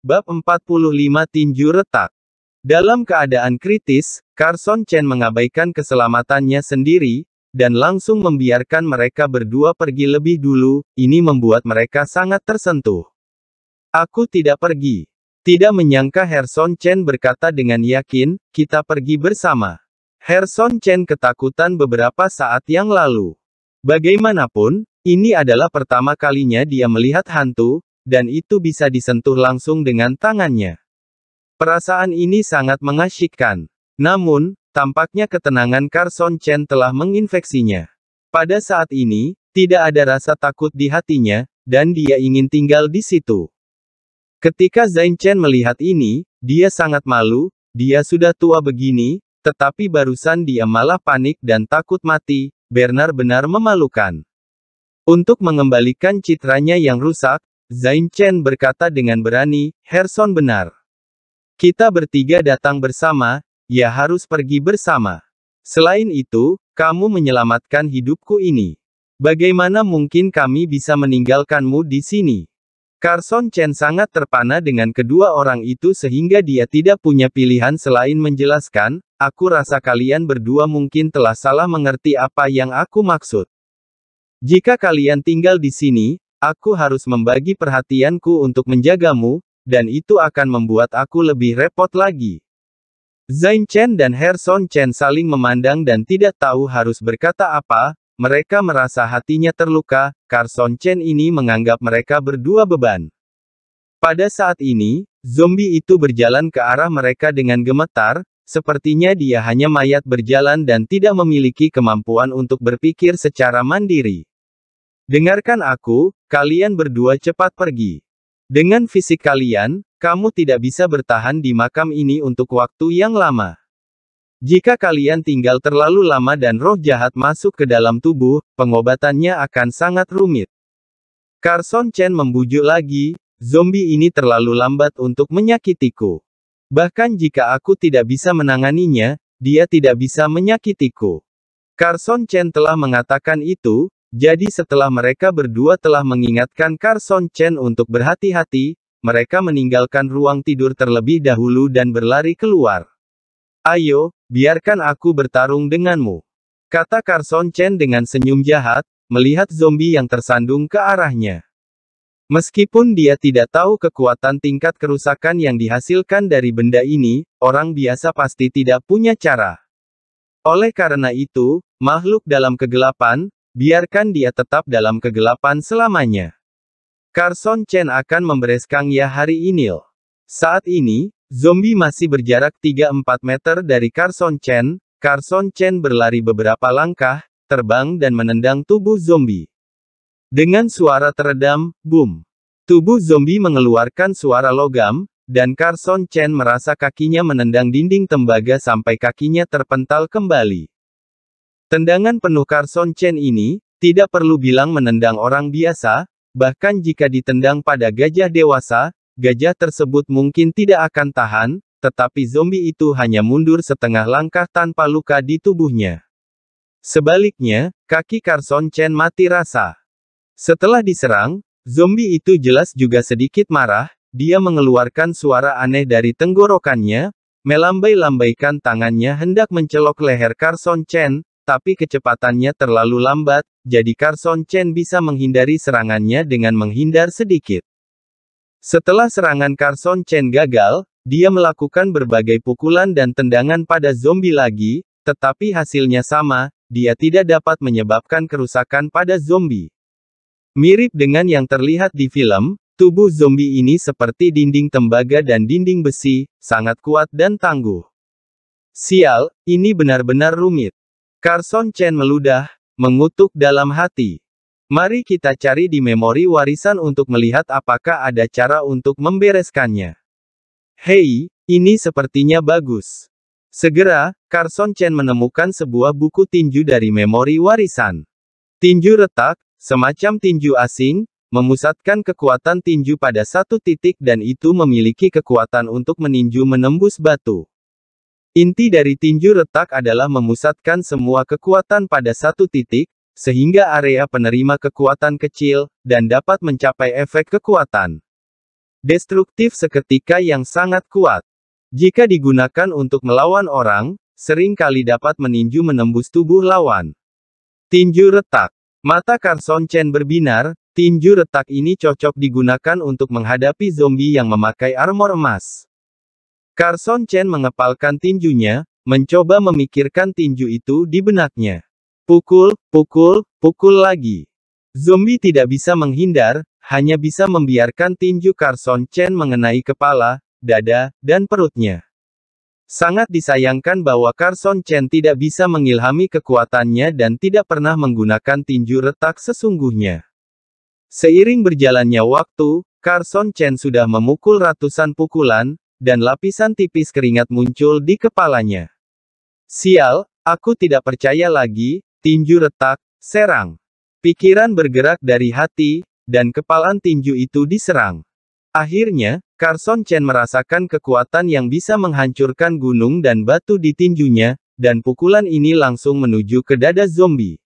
Bab 45 Tinju Retak Dalam keadaan kritis, Carson Chen mengabaikan keselamatannya sendiri, dan langsung membiarkan mereka berdua pergi lebih dulu, ini membuat mereka sangat tersentuh. Aku tidak pergi. Tidak menyangka Herson Chen berkata dengan yakin, kita pergi bersama. Herson Chen ketakutan beberapa saat yang lalu. Bagaimanapun, ini adalah pertama kalinya dia melihat hantu, dan itu bisa disentuh langsung dengan tangannya. Perasaan ini sangat mengasyikkan. Namun, tampaknya ketenangan Carson Chen telah menginfeksinya. Pada saat ini, tidak ada rasa takut di hatinya, dan dia ingin tinggal di situ. Ketika Zain Chen melihat ini, dia sangat malu, dia sudah tua begini, tetapi barusan dia malah panik dan takut mati, benar-benar memalukan. Untuk mengembalikan citranya yang rusak, Zain Chen berkata dengan berani, Herson benar. Kita bertiga datang bersama, ya harus pergi bersama. Selain itu, kamu menyelamatkan hidupku ini. Bagaimana mungkin kami bisa meninggalkanmu di sini? Carson Chen sangat terpana dengan kedua orang itu sehingga dia tidak punya pilihan selain menjelaskan, aku rasa kalian berdua mungkin telah salah mengerti apa yang aku maksud. Jika kalian tinggal di sini, Aku harus membagi perhatianku untuk menjagamu, dan itu akan membuat aku lebih repot lagi. Zain Chen dan Herson Chen saling memandang dan tidak tahu harus berkata apa, mereka merasa hatinya terluka, Carson Chen ini menganggap mereka berdua beban. Pada saat ini, zombie itu berjalan ke arah mereka dengan gemetar, sepertinya dia hanya mayat berjalan dan tidak memiliki kemampuan untuk berpikir secara mandiri. Dengarkan aku, Kalian berdua cepat pergi. Dengan fisik kalian, kamu tidak bisa bertahan di makam ini untuk waktu yang lama. Jika kalian tinggal terlalu lama dan roh jahat masuk ke dalam tubuh, pengobatannya akan sangat rumit. Carson Chen membujuk lagi, zombie ini terlalu lambat untuk menyakitiku. Bahkan jika aku tidak bisa menanganinya, dia tidak bisa menyakitiku. Carson Chen telah mengatakan itu, jadi setelah mereka berdua telah mengingatkan Carson Chen untuk berhati-hati, mereka meninggalkan ruang tidur terlebih dahulu dan berlari keluar. Ayo, biarkan aku bertarung denganmu. Kata Carson Chen dengan senyum jahat, melihat zombie yang tersandung ke arahnya. Meskipun dia tidak tahu kekuatan tingkat kerusakan yang dihasilkan dari benda ini, orang biasa pasti tidak punya cara. Oleh karena itu, makhluk dalam kegelapan, biarkan dia tetap dalam kegelapan selamanya. Carson Chen akan membereskan ya hari ini. Saat ini, zombie masih berjarak 3-4 meter dari Carson Chen, Carson Chen berlari beberapa langkah, terbang dan menendang tubuh zombie. Dengan suara teredam, boom. Tubuh zombie mengeluarkan suara logam, dan Carson Chen merasa kakinya menendang dinding tembaga sampai kakinya terpental kembali. Tendangan penuh Carson Chen ini, tidak perlu bilang menendang orang biasa, bahkan jika ditendang pada gajah dewasa, gajah tersebut mungkin tidak akan tahan, tetapi zombie itu hanya mundur setengah langkah tanpa luka di tubuhnya. Sebaliknya, kaki Carson Chen mati rasa. Setelah diserang, zombie itu jelas juga sedikit marah, dia mengeluarkan suara aneh dari tenggorokannya, melambai-lambaikan tangannya hendak mencelok leher Carson Chen, tapi kecepatannya terlalu lambat, jadi Carson Chen bisa menghindari serangannya dengan menghindar sedikit. Setelah serangan Carson Chen gagal, dia melakukan berbagai pukulan dan tendangan pada zombie lagi, tetapi hasilnya sama, dia tidak dapat menyebabkan kerusakan pada zombie. Mirip dengan yang terlihat di film, tubuh zombie ini seperti dinding tembaga dan dinding besi, sangat kuat dan tangguh. Sial, ini benar-benar rumit. Carson Chen meludah, mengutuk dalam hati. Mari kita cari di memori warisan untuk melihat apakah ada cara untuk membereskannya. Hei, ini sepertinya bagus. Segera, Carson Chen menemukan sebuah buku tinju dari memori warisan. Tinju retak, semacam tinju asing, memusatkan kekuatan tinju pada satu titik dan itu memiliki kekuatan untuk meninju menembus batu. Inti dari tinju retak adalah memusatkan semua kekuatan pada satu titik, sehingga area penerima kekuatan kecil, dan dapat mencapai efek kekuatan destruktif seketika yang sangat kuat. Jika digunakan untuk melawan orang, seringkali dapat meninju menembus tubuh lawan. Tinju retak. Mata Carson Chen berbinar, tinju retak ini cocok digunakan untuk menghadapi zombie yang memakai armor emas. Carson Chen mengepalkan tinjunya, mencoba memikirkan tinju itu di benaknya. Pukul, pukul, pukul lagi. Zombie tidak bisa menghindar, hanya bisa membiarkan tinju Carson Chen mengenai kepala, dada, dan perutnya. Sangat disayangkan bahwa Carson Chen tidak bisa mengilhami kekuatannya dan tidak pernah menggunakan tinju retak sesungguhnya. Seiring berjalannya waktu, Carson Chen sudah memukul ratusan pukulan, dan lapisan tipis keringat muncul di kepalanya. Sial, aku tidak percaya lagi, tinju retak, serang. Pikiran bergerak dari hati, dan kepalan tinju itu diserang. Akhirnya, Carson Chen merasakan kekuatan yang bisa menghancurkan gunung dan batu di tinjunya, dan pukulan ini langsung menuju ke dada zombie.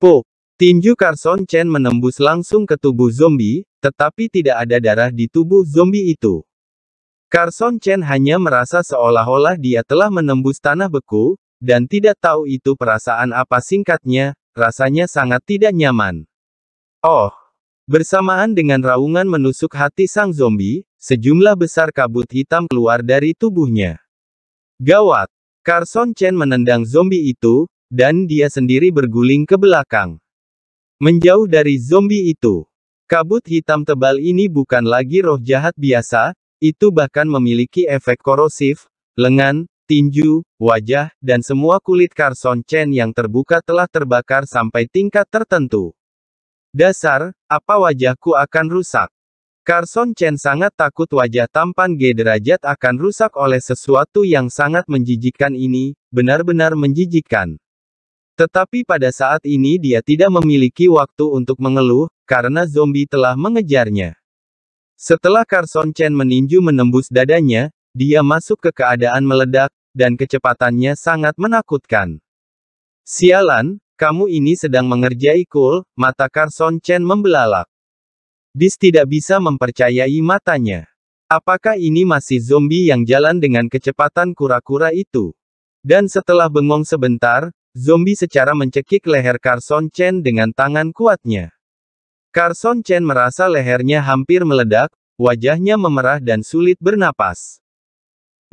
Po, tinju Carson Chen menembus langsung ke tubuh zombie, tetapi tidak ada darah di tubuh zombie itu. Carson Chen hanya merasa seolah-olah dia telah menembus tanah beku, dan tidak tahu itu perasaan apa singkatnya, rasanya sangat tidak nyaman. Oh! Bersamaan dengan raungan menusuk hati sang zombie, sejumlah besar kabut hitam keluar dari tubuhnya. Gawat! Carson Chen menendang zombie itu, dan dia sendiri berguling ke belakang. Menjauh dari zombie itu. Kabut hitam tebal ini bukan lagi roh jahat biasa, itu bahkan memiliki efek korosif, lengan, tinju, wajah, dan semua kulit Carson Chen yang terbuka telah terbakar sampai tingkat tertentu. Dasar, apa wajahku akan rusak? Carson Chen sangat takut wajah tampan G derajat akan rusak oleh sesuatu yang sangat menjijikkan ini, benar-benar menjijikkan. Tetapi pada saat ini dia tidak memiliki waktu untuk mengeluh, karena zombie telah mengejarnya. Setelah Carson Chen meninju menembus dadanya, dia masuk ke keadaan meledak, dan kecepatannya sangat menakutkan. Sialan, kamu ini sedang mengerjai cool, mata Carson Chen membelalak. Dis tidak bisa mempercayai matanya. Apakah ini masih zombie yang jalan dengan kecepatan kura-kura itu? Dan setelah bengong sebentar, zombie secara mencekik leher Carson Chen dengan tangan kuatnya. Carson Chen merasa lehernya hampir meledak, wajahnya memerah dan sulit bernapas.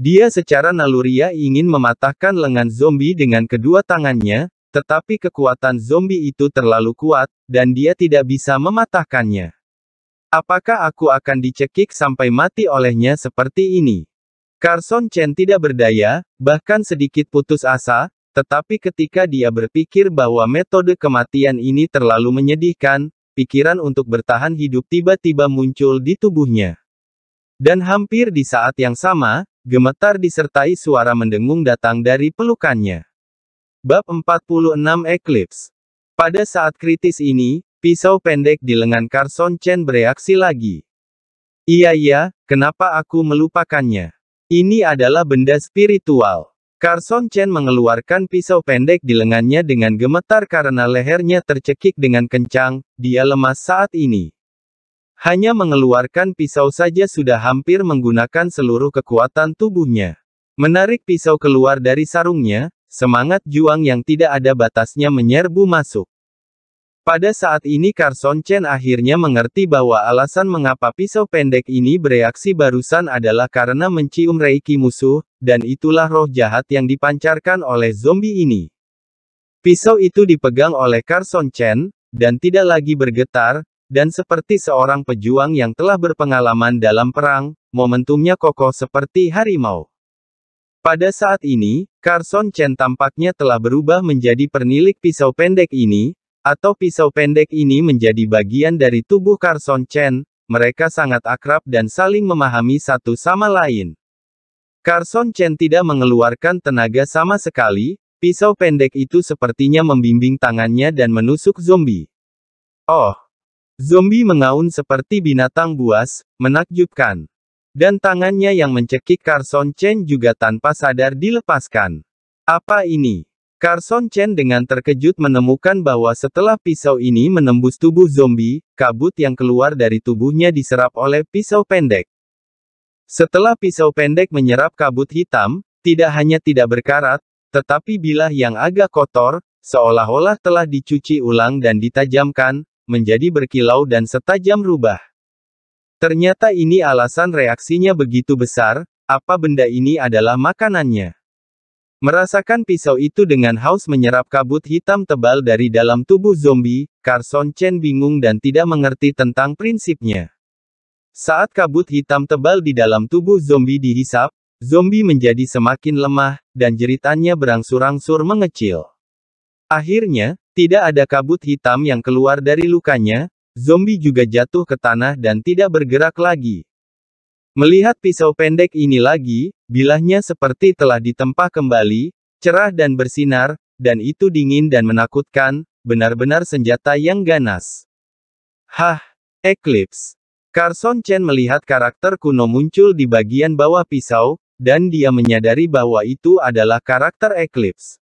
Dia secara naluria ingin mematahkan lengan zombie dengan kedua tangannya, tetapi kekuatan zombie itu terlalu kuat, dan dia tidak bisa mematahkannya. Apakah aku akan dicekik sampai mati olehnya seperti ini? Carson Chen tidak berdaya, bahkan sedikit putus asa, tetapi ketika dia berpikir bahwa metode kematian ini terlalu menyedihkan, pikiran untuk bertahan hidup tiba-tiba muncul di tubuhnya. Dan hampir di saat yang sama, gemetar disertai suara mendengung datang dari pelukannya. Bab 46 Eclipse Pada saat kritis ini, pisau pendek di lengan Carson Chen bereaksi lagi. Iya iya, kenapa aku melupakannya? Ini adalah benda spiritual. Carson Chen mengeluarkan pisau pendek di lengannya dengan gemetar karena lehernya tercekik dengan kencang, dia lemas saat ini. Hanya mengeluarkan pisau saja sudah hampir menggunakan seluruh kekuatan tubuhnya. Menarik pisau keluar dari sarungnya, semangat juang yang tidak ada batasnya menyerbu masuk. Pada saat ini Carson Chen akhirnya mengerti bahwa alasan mengapa pisau pendek ini bereaksi barusan adalah karena mencium reiki musuh, dan itulah roh jahat yang dipancarkan oleh zombie ini. Pisau itu dipegang oleh Carson Chen, dan tidak lagi bergetar, dan seperti seorang pejuang yang telah berpengalaman dalam perang, momentumnya kokoh seperti harimau. Pada saat ini, Carson Chen tampaknya telah berubah menjadi pernilik pisau pendek ini, atau pisau pendek ini menjadi bagian dari tubuh Carson Chen, mereka sangat akrab dan saling memahami satu sama lain. Carson Chen tidak mengeluarkan tenaga sama sekali, pisau pendek itu sepertinya membimbing tangannya dan menusuk zombie. Oh! Zombie mengaun seperti binatang buas, menakjubkan. Dan tangannya yang mencekik Carson Chen juga tanpa sadar dilepaskan. Apa ini? Carson Chen dengan terkejut menemukan bahwa setelah pisau ini menembus tubuh zombie, kabut yang keluar dari tubuhnya diserap oleh pisau pendek. Setelah pisau pendek menyerap kabut hitam, tidak hanya tidak berkarat, tetapi bilah yang agak kotor, seolah-olah telah dicuci ulang dan ditajamkan, menjadi berkilau dan setajam rubah. Ternyata ini alasan reaksinya begitu besar, apa benda ini adalah makanannya. Merasakan pisau itu dengan haus menyerap kabut hitam tebal dari dalam tubuh zombie, Carson Chen bingung dan tidak mengerti tentang prinsipnya. Saat kabut hitam tebal di dalam tubuh zombie dihisap, zombie menjadi semakin lemah, dan jeritannya berangsur-angsur mengecil. Akhirnya, tidak ada kabut hitam yang keluar dari lukanya, zombie juga jatuh ke tanah dan tidak bergerak lagi. Melihat pisau pendek ini lagi, bilahnya seperti telah ditempa kembali, cerah dan bersinar, dan itu dingin dan menakutkan, benar-benar senjata yang ganas. Hah, Eclipse. Carson Chen melihat karakter kuno muncul di bagian bawah pisau, dan dia menyadari bahwa itu adalah karakter Eclipse.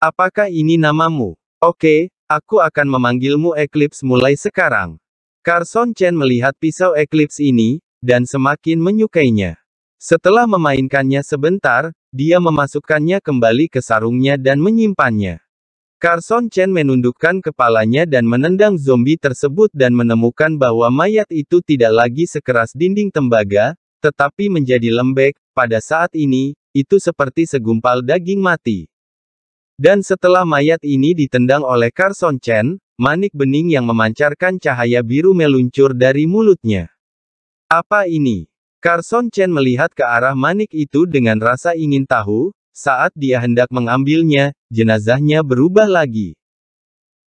Apakah ini namamu? Oke, aku akan memanggilmu Eclipse mulai sekarang. Carson Chen melihat pisau Eclipse ini, dan semakin menyukainya. Setelah memainkannya sebentar, dia memasukkannya kembali ke sarungnya dan menyimpannya. Carson Chen menundukkan kepalanya dan menendang zombie tersebut dan menemukan bahwa mayat itu tidak lagi sekeras dinding tembaga, tetapi menjadi lembek, pada saat ini, itu seperti segumpal daging mati. Dan setelah mayat ini ditendang oleh Carson Chen, manik bening yang memancarkan cahaya biru meluncur dari mulutnya. Apa ini? Carson Chen melihat ke arah manik itu dengan rasa ingin tahu, saat dia hendak mengambilnya, jenazahnya berubah lagi.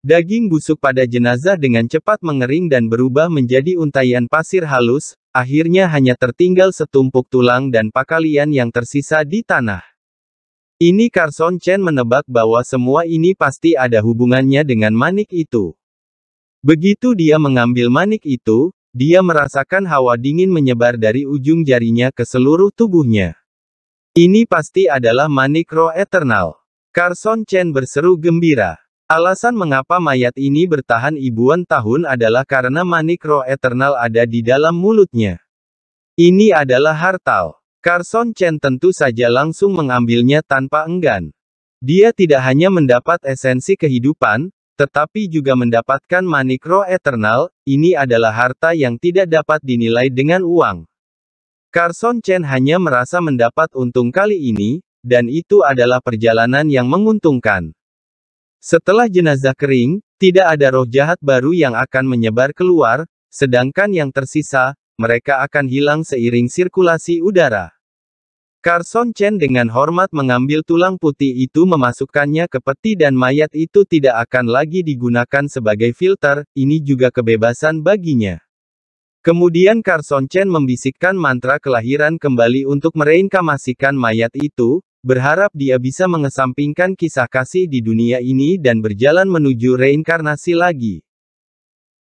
Daging busuk pada jenazah dengan cepat mengering dan berubah menjadi untayan pasir halus, akhirnya hanya tertinggal setumpuk tulang dan pakalian yang tersisa di tanah. Ini Carson Chen menebak bahwa semua ini pasti ada hubungannya dengan manik itu. Begitu dia mengambil manik itu, dia merasakan hawa dingin menyebar dari ujung jarinya ke seluruh tubuhnya. Ini pasti adalah Manikro Eternal. Carson Chen berseru gembira. Alasan mengapa mayat ini bertahan ribuan tahun adalah karena Manikro Eternal ada di dalam mulutnya. Ini adalah hartal. Carson Chen tentu saja langsung mengambilnya tanpa enggan. Dia tidak hanya mendapat esensi kehidupan, tetapi juga mendapatkan manikro eternal, ini adalah harta yang tidak dapat dinilai dengan uang. Carson Chen hanya merasa mendapat untung kali ini, dan itu adalah perjalanan yang menguntungkan. Setelah jenazah kering, tidak ada roh jahat baru yang akan menyebar keluar, sedangkan yang tersisa, mereka akan hilang seiring sirkulasi udara. Carson Chen dengan hormat mengambil tulang putih itu memasukkannya ke peti dan mayat itu tidak akan lagi digunakan sebagai filter, ini juga kebebasan baginya. Kemudian Carson Chen membisikkan mantra kelahiran kembali untuk mereinkamasikan mayat itu, berharap dia bisa mengesampingkan kisah kasih di dunia ini dan berjalan menuju reinkarnasi lagi.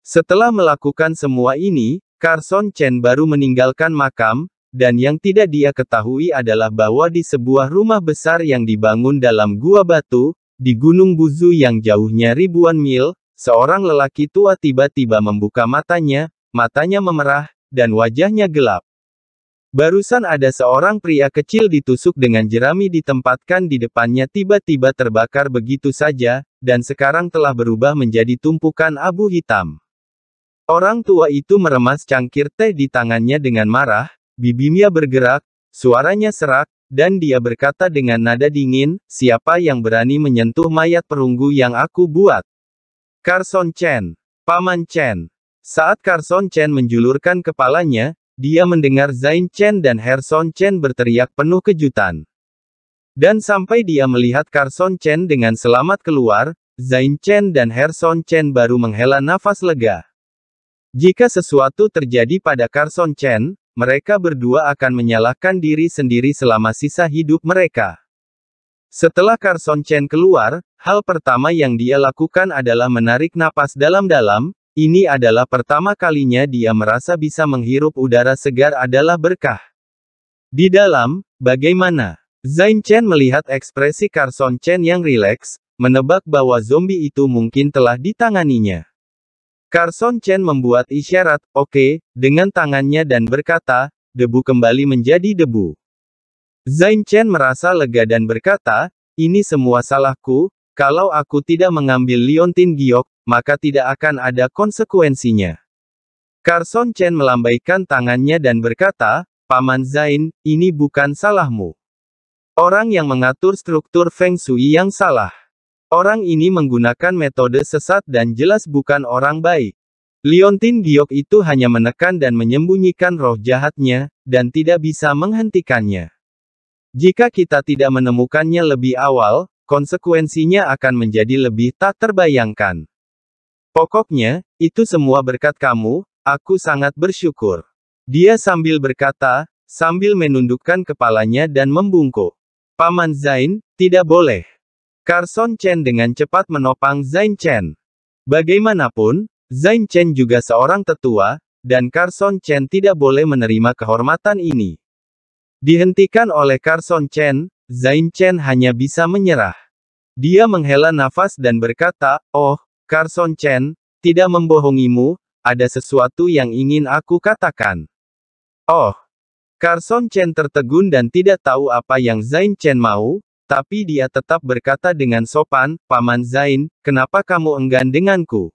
Setelah melakukan semua ini, Carson Chen baru meninggalkan makam, dan yang tidak dia ketahui adalah bahwa di sebuah rumah besar yang dibangun dalam gua batu, di Gunung Buzu yang jauhnya ribuan mil, seorang lelaki tua tiba-tiba membuka matanya, matanya memerah, dan wajahnya gelap. Barusan ada seorang pria kecil ditusuk dengan jerami ditempatkan di depannya tiba-tiba terbakar begitu saja, dan sekarang telah berubah menjadi tumpukan abu hitam. Orang tua itu meremas cangkir teh di tangannya dengan marah, Bibimia bergerak, suaranya serak, dan dia berkata dengan nada dingin, siapa yang berani menyentuh mayat perunggu yang aku buat? Carson Chen. Paman Chen. Saat Carson Chen menjulurkan kepalanya, dia mendengar Zain Chen dan Herson Chen berteriak penuh kejutan. Dan sampai dia melihat Carson Chen dengan selamat keluar, Zain Chen dan Herson Chen baru menghela nafas lega. Jika sesuatu terjadi pada Carson Chen, mereka berdua akan menyalahkan diri sendiri selama sisa hidup mereka. Setelah Carson Chen keluar, hal pertama yang dia lakukan adalah menarik napas dalam-dalam, ini adalah pertama kalinya dia merasa bisa menghirup udara segar adalah berkah. Di dalam, bagaimana? Zain Chen melihat ekspresi Carson Chen yang rileks, menebak bahwa zombie itu mungkin telah ditanganinya. Carson Chen membuat isyarat, oke, okay, dengan tangannya dan berkata, debu kembali menjadi debu. Zain Chen merasa lega dan berkata, ini semua salahku, kalau aku tidak mengambil Liontin Giok, maka tidak akan ada konsekuensinya. Carson Chen melambaikan tangannya dan berkata, Paman Zain, ini bukan salahmu. Orang yang mengatur struktur Feng Shui yang salah. Orang ini menggunakan metode sesat dan jelas bukan orang baik. Liontin Giok itu hanya menekan dan menyembunyikan roh jahatnya, dan tidak bisa menghentikannya. Jika kita tidak menemukannya lebih awal, konsekuensinya akan menjadi lebih tak terbayangkan. Pokoknya, itu semua berkat kamu, aku sangat bersyukur. Dia sambil berkata, sambil menundukkan kepalanya dan membungkuk. Paman Zain, tidak boleh. Carson Chen dengan cepat menopang Zain Chen. Bagaimanapun, Zain Chen juga seorang tetua, dan Carson Chen tidak boleh menerima kehormatan ini. Dihentikan oleh Carson Chen, Zain Chen hanya bisa menyerah. Dia menghela nafas dan berkata, Oh, Carson Chen, tidak membohongimu, ada sesuatu yang ingin aku katakan. Oh, Carson Chen tertegun dan tidak tahu apa yang Zain Chen mau, tapi dia tetap berkata dengan sopan, Paman Zain, kenapa kamu enggan denganku?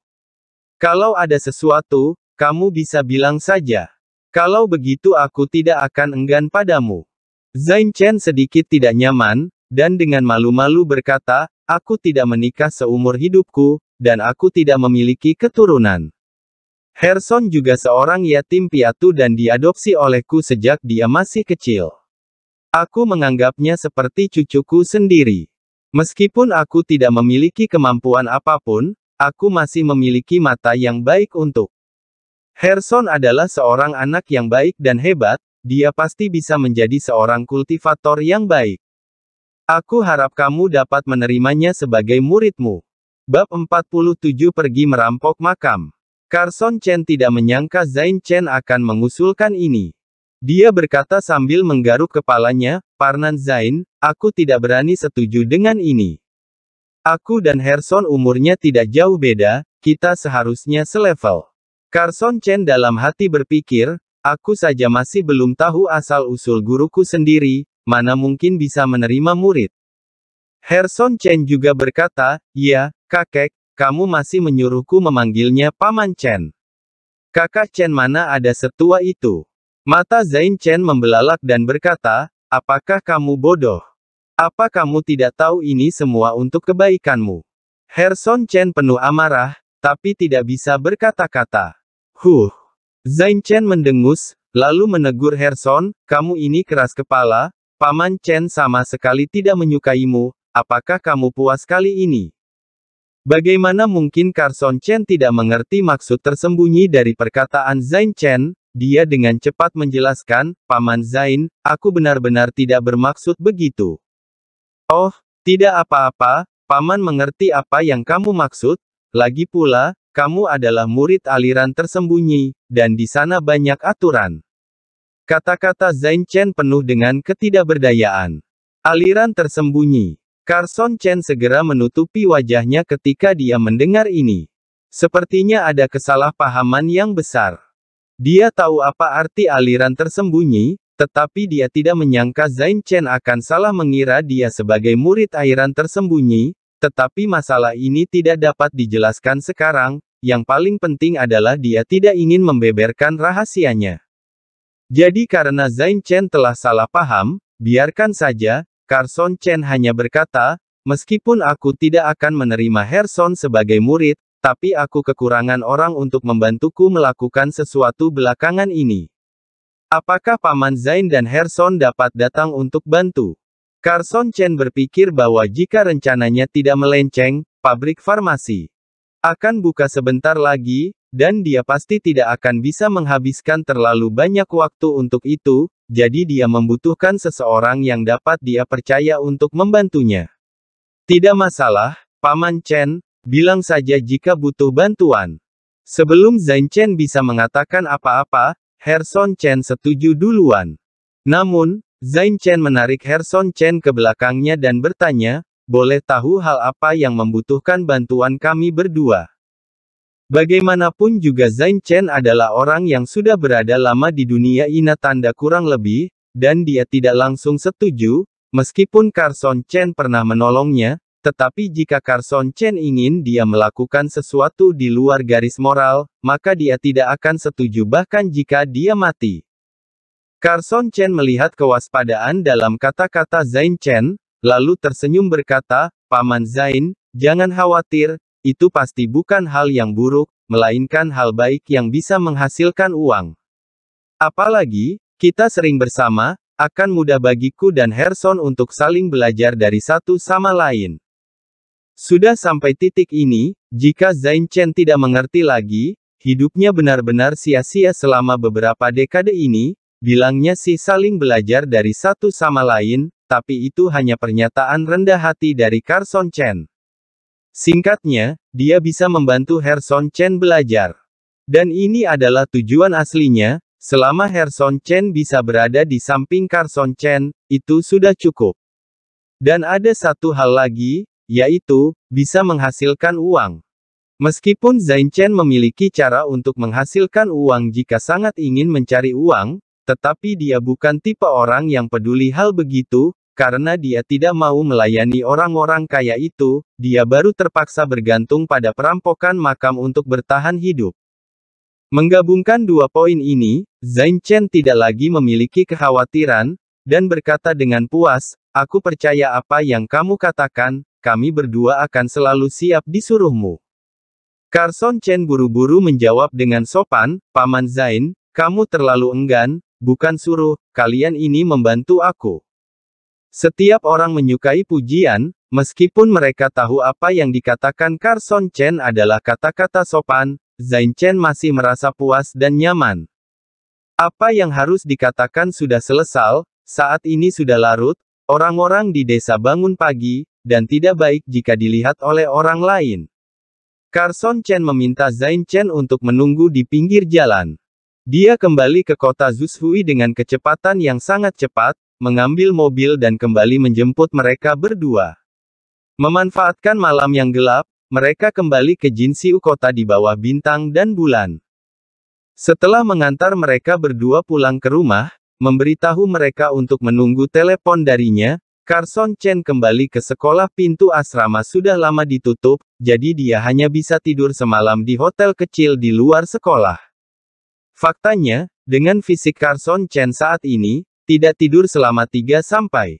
Kalau ada sesuatu, kamu bisa bilang saja. Kalau begitu aku tidak akan enggan padamu. Zain Chen sedikit tidak nyaman, dan dengan malu-malu berkata, aku tidak menikah seumur hidupku, dan aku tidak memiliki keturunan. Herson juga seorang yatim piatu dan diadopsi olehku sejak dia masih kecil. Aku menganggapnya seperti cucuku sendiri. Meskipun aku tidak memiliki kemampuan apapun, aku masih memiliki mata yang baik untuk. Herson adalah seorang anak yang baik dan hebat, dia pasti bisa menjadi seorang kultivator yang baik. Aku harap kamu dapat menerimanya sebagai muridmu. Bab 47 Pergi Merampok Makam Carson Chen tidak menyangka Zain Chen akan mengusulkan ini. Dia berkata sambil menggaruk kepalanya, Parnan Zain, aku tidak berani setuju dengan ini. Aku dan Herson umurnya tidak jauh beda, kita seharusnya selevel. Carson Chen dalam hati berpikir, aku saja masih belum tahu asal-usul guruku sendiri, mana mungkin bisa menerima murid. Herson Chen juga berkata, ya, kakek, kamu masih menyuruhku memanggilnya Paman Chen. Kakak Chen mana ada setua itu? Mata Zain Chen membelalak dan berkata, apakah kamu bodoh? Apa kamu tidak tahu ini semua untuk kebaikanmu? Herson Chen penuh amarah, tapi tidak bisa berkata-kata. Huh. Zain Chen mendengus, lalu menegur Herson, kamu ini keras kepala, Paman Chen sama sekali tidak menyukaimu, apakah kamu puas kali ini? Bagaimana mungkin Carson Chen tidak mengerti maksud tersembunyi dari perkataan Zain Chen, dia dengan cepat menjelaskan, Paman Zain, aku benar-benar tidak bermaksud begitu. Oh, tidak apa-apa, Paman mengerti apa yang kamu maksud, lagi pula, kamu adalah murid aliran tersembunyi, dan di sana banyak aturan. Kata-kata Zain Chen penuh dengan ketidakberdayaan. Aliran tersembunyi. Carson Chen segera menutupi wajahnya ketika dia mendengar ini. Sepertinya ada kesalahpahaman yang besar. Dia tahu apa arti aliran tersembunyi, tetapi dia tidak menyangka Zain Chen akan salah mengira dia sebagai murid aliran tersembunyi, tetapi masalah ini tidak dapat dijelaskan sekarang, yang paling penting adalah dia tidak ingin membeberkan rahasianya. Jadi karena Zain Chen telah salah paham, biarkan saja, Carson Chen hanya berkata, meskipun aku tidak akan menerima Herson sebagai murid, tapi aku kekurangan orang untuk membantuku melakukan sesuatu belakangan ini. Apakah Paman Zain dan Herson dapat datang untuk bantu? Carson Chen berpikir bahwa jika rencananya tidak melenceng, pabrik farmasi akan buka sebentar lagi, dan dia pasti tidak akan bisa menghabiskan terlalu banyak waktu untuk itu, jadi dia membutuhkan seseorang yang dapat dia percaya untuk membantunya. Tidak masalah, Paman Chen, Bilang saja jika butuh bantuan. Sebelum Zain Chen bisa mengatakan apa-apa, Herson Chen setuju duluan. Namun, Zain Chen menarik Herson Chen ke belakangnya dan bertanya, boleh tahu hal apa yang membutuhkan bantuan kami berdua? Bagaimanapun juga Zain Chen adalah orang yang sudah berada lama di dunia Ina tanda kurang lebih, dan dia tidak langsung setuju, meskipun Carson Chen pernah menolongnya, tetapi jika Carson Chen ingin dia melakukan sesuatu di luar garis moral, maka dia tidak akan setuju bahkan jika dia mati. Carson Chen melihat kewaspadaan dalam kata-kata Zain Chen, lalu tersenyum berkata, Paman Zain, jangan khawatir, itu pasti bukan hal yang buruk, melainkan hal baik yang bisa menghasilkan uang. Apalagi, kita sering bersama, akan mudah bagiku dan Herson untuk saling belajar dari satu sama lain. Sudah sampai titik ini, jika Zain Chen tidak mengerti lagi, hidupnya benar-benar sia-sia selama beberapa dekade ini, bilangnya sih saling belajar dari satu sama lain, tapi itu hanya pernyataan rendah hati dari Carson Chen. Singkatnya, dia bisa membantu Herson Chen belajar. Dan ini adalah tujuan aslinya, selama Herson Chen bisa berada di samping Carson Chen, itu sudah cukup. Dan ada satu hal lagi, yaitu, bisa menghasilkan uang. Meskipun Zain Chen memiliki cara untuk menghasilkan uang jika sangat ingin mencari uang, tetapi dia bukan tipe orang yang peduli hal begitu, karena dia tidak mau melayani orang-orang kaya itu, dia baru terpaksa bergantung pada perampokan makam untuk bertahan hidup. Menggabungkan dua poin ini, Zain Chen tidak lagi memiliki kekhawatiran, dan berkata dengan puas, aku percaya apa yang kamu katakan, kami berdua akan selalu siap disuruhmu. Carson Chen buru-buru menjawab dengan sopan, Paman Zain, kamu terlalu enggan, bukan suruh, kalian ini membantu aku. Setiap orang menyukai pujian, meskipun mereka tahu apa yang dikatakan Carson Chen adalah kata-kata sopan, Zain Chen masih merasa puas dan nyaman. Apa yang harus dikatakan sudah selesai, saat ini sudah larut, orang-orang di desa bangun pagi, dan tidak baik jika dilihat oleh orang lain. Carson Chen meminta Zain Chen untuk menunggu di pinggir jalan. Dia kembali ke kota Zushui dengan kecepatan yang sangat cepat, mengambil mobil dan kembali menjemput mereka berdua. Memanfaatkan malam yang gelap, mereka kembali ke Jinsiu kota di bawah bintang dan bulan. Setelah mengantar mereka berdua pulang ke rumah, memberitahu mereka untuk menunggu telepon darinya, Carson Chen kembali ke sekolah pintu asrama sudah lama ditutup, jadi dia hanya bisa tidur semalam di hotel kecil di luar sekolah. Faktanya, dengan fisik Carson Chen saat ini, tidak tidur selama 3 sampai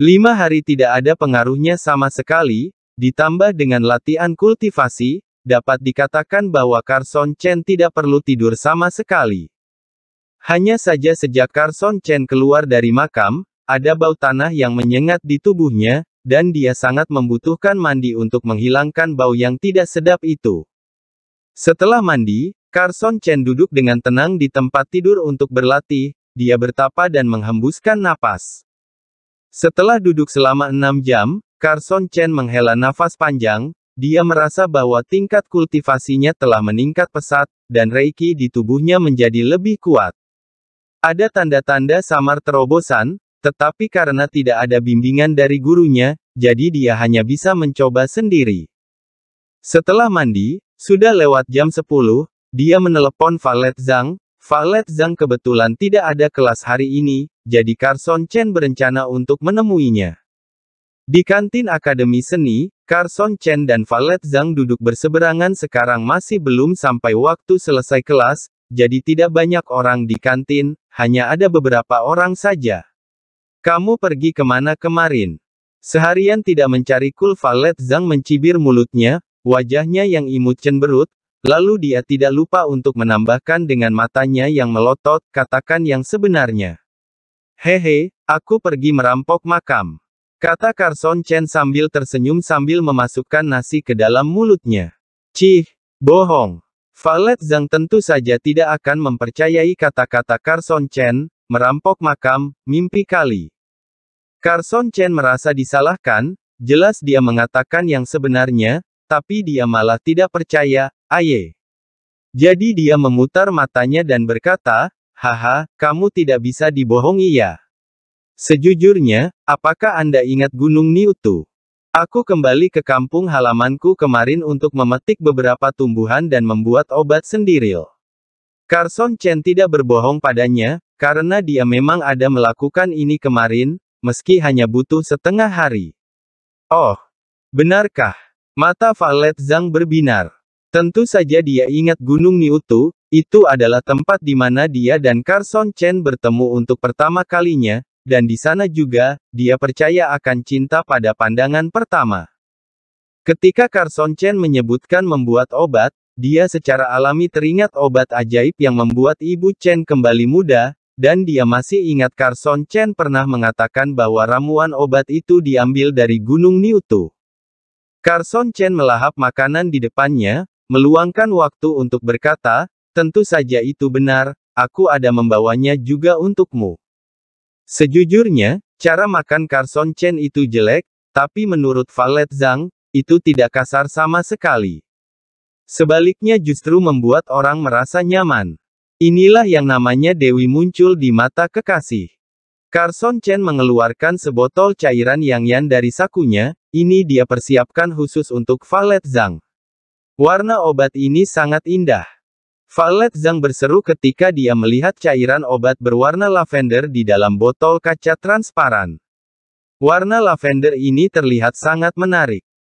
5 hari tidak ada pengaruhnya sama sekali, ditambah dengan latihan kultivasi, dapat dikatakan bahwa Carson Chen tidak perlu tidur sama sekali. Hanya saja sejak Carson Chen keluar dari makam, ada bau tanah yang menyengat di tubuhnya, dan dia sangat membutuhkan mandi untuk menghilangkan bau yang tidak sedap itu. Setelah mandi, Carson Chen duduk dengan tenang di tempat tidur untuk berlatih, dia bertapa dan menghembuskan napas. Setelah duduk selama enam jam, Carson Chen menghela nafas panjang, dia merasa bahwa tingkat kultivasinya telah meningkat pesat, dan reiki di tubuhnya menjadi lebih kuat. Ada tanda-tanda samar terobosan, tetapi karena tidak ada bimbingan dari gurunya, jadi dia hanya bisa mencoba sendiri. Setelah mandi, sudah lewat jam 10, dia menelepon Valet Zhang. Valet Zhang kebetulan tidak ada kelas hari ini, jadi Carson Chen berencana untuk menemuinya. Di kantin Akademi Seni, Carson Chen dan Valet Zhang duduk berseberangan sekarang masih belum sampai waktu selesai kelas, jadi tidak banyak orang di kantin, hanya ada beberapa orang saja. Kamu pergi kemana kemarin? Seharian tidak mencari Kulvalet Zhang mencibir mulutnya, wajahnya yang imut cemberut, lalu dia tidak lupa untuk menambahkan dengan matanya yang melotot, katakan yang sebenarnya. Hehe, aku pergi merampok makam. Kata Carson Chen sambil tersenyum sambil memasukkan nasi ke dalam mulutnya. Cih, bohong. Valet Zhang tentu saja tidak akan mempercayai kata-kata Carson Chen, merampok makam, mimpi kali. Carson Chen merasa disalahkan, jelas dia mengatakan yang sebenarnya, tapi dia malah tidak percaya, aye. Jadi dia memutar matanya dan berkata, haha, kamu tidak bisa dibohongi ya. Sejujurnya, apakah Anda ingat Gunung Niutu? Aku kembali ke kampung halamanku kemarin untuk memetik beberapa tumbuhan dan membuat obat sendiri. Carson Chen tidak berbohong padanya, karena dia memang ada melakukan ini kemarin, meski hanya butuh setengah hari. Oh, benarkah? Mata Valet Zhang berbinar. Tentu saja dia ingat Gunung Niutu, itu adalah tempat di mana dia dan Carson Chen bertemu untuk pertama kalinya, dan di sana juga, dia percaya akan cinta pada pandangan pertama. Ketika Carson Chen menyebutkan membuat obat, dia secara alami teringat obat ajaib yang membuat ibu Chen kembali muda, dan dia masih ingat Carson Chen pernah mengatakan bahwa ramuan obat itu diambil dari Gunung Niutu. Carson Chen melahap makanan di depannya, meluangkan waktu untuk berkata, tentu saja itu benar, aku ada membawanya juga untukmu. Sejujurnya, cara makan Carson Chen itu jelek, tapi menurut Valet Zhang, itu tidak kasar sama sekali. Sebaliknya justru membuat orang merasa nyaman. Inilah yang namanya Dewi muncul di mata kekasih. Carson Chen mengeluarkan sebotol cairan yang yan dari sakunya, ini dia persiapkan khusus untuk Valet Zhang. Warna obat ini sangat indah. Valet Zhang berseru ketika dia melihat cairan obat berwarna lavender di dalam botol kaca transparan. Warna lavender ini terlihat sangat menarik.